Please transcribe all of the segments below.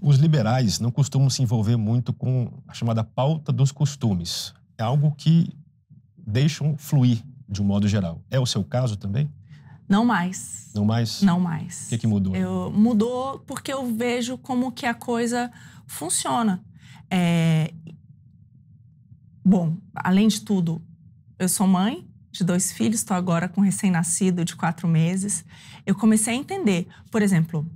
Os liberais não costumam se envolver muito com a chamada pauta dos costumes. É algo que deixam fluir de um modo geral. É o seu caso também? Não mais. Não mais? Não mais. O que, que mudou? Eu, mudou porque eu vejo como que a coisa funciona. É... Bom, além de tudo, eu sou mãe de dois filhos, estou agora com um recém-nascido de quatro meses. Eu comecei a entender, por exemplo,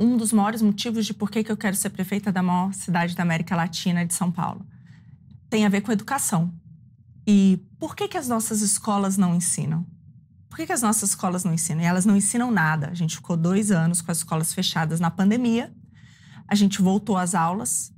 um dos maiores motivos de por que, eu quero ser prefeita da maior cidade da América Latina, de São Paulo. Tem a ver com educação. E por que, que as nossas escolas não ensinam? Por que, que as nossas escolas não ensinam? E elas não ensinam nada. A gente ficou dois anos com as escolas fechadas na pandemia, a gente voltou às aulas,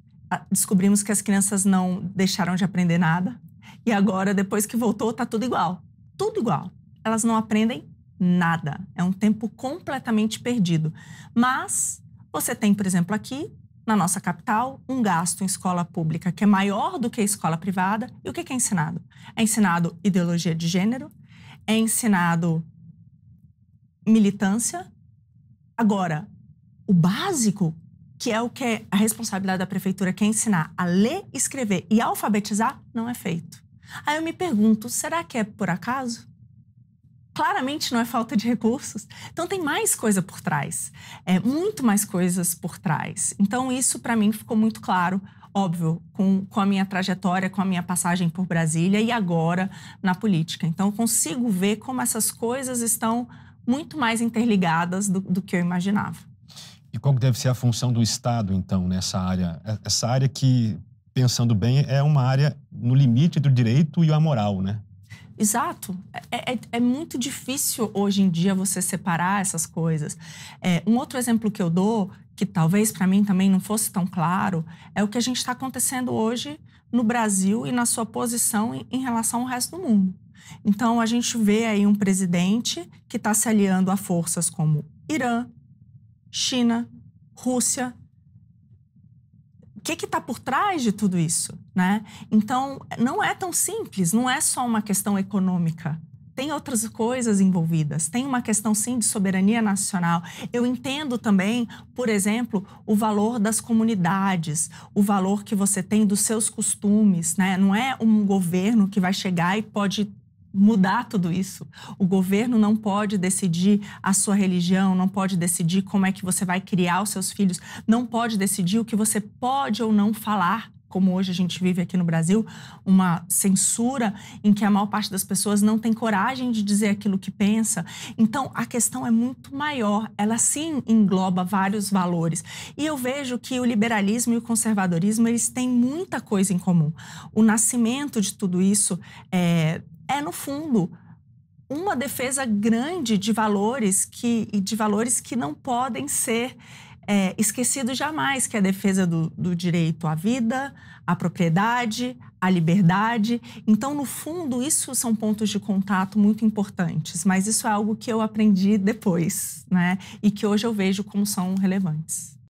descobrimos que as crianças não deixaram de aprender nada, e agora, depois que voltou, está tudo igual. Tudo igual. Elas não aprendem nada. É um tempo completamente perdido. Mas você tem, por exemplo, aqui na nossa capital, um gasto em escola pública que é maior do que a escola privada. E o que é ensinado? É ensinado ideologia de gênero, é ensinado militância. Agora, o básico, que é o que é a responsabilidade da prefeitura, que é ensinar a ler, escrever e alfabetizar, não é feito. Aí eu me pergunto, será que é por acaso? claramente não é falta de recursos. Então tem mais coisa por trás, é muito mais coisas por trás. Então isso para mim ficou muito claro, óbvio, com, com a minha trajetória, com a minha passagem por Brasília e agora na política. Então eu consigo ver como essas coisas estão muito mais interligadas do, do que eu imaginava. E qual deve ser a função do Estado, então, nessa área? É, essa área que, pensando bem, é uma área no limite do direito e a moral, né? Exato. É, é, é, muito difícil hoje em dia você separar essas coisas. É, um outro exemplo que eu dou, que talvez para mim também não fosse tão claro, é o que a gente está acontecendo hoje no Brasil e na sua posição em, em relação ao resto do mundo. Então a gente vê aí um presidente que está se aliando a forças como Irã, China, Rússia, o que está por trás de tudo isso, né? Então, não é tão simples, não é só uma questão econômica. Tem outras coisas envolvidas, tem uma questão sim de soberania nacional. Eu entendo também, por exemplo, o valor das comunidades, o valor que você tem dos seus costumes, né? Não é um governo que vai chegar e pode mudar tudo isso. O governo não pode decidir a sua religião, não pode decidir como é que você vai criar os seus filhos, não pode decidir o que você pode ou não falar. Como hoje a gente vive aqui no Brasil, uma censura em que a maior parte das pessoas não tem coragem de dizer aquilo que pensa. Então, a questão é muito maior, ela sim engloba vários valores. E eu vejo que o liberalismo e o conservadorismo eles têm muita coisa em comum. O nascimento de tudo isso é, é, no fundo, uma defesa grande de valores que, de valores que não podem ser é, esquecidos jamais, que é a defesa do, do direito à vida, à propriedade, à liberdade. Então, no fundo, isso são pontos de contato muito importantes, mas isso é algo que eu aprendi depois, né? E que hoje eu vejo como são relevantes.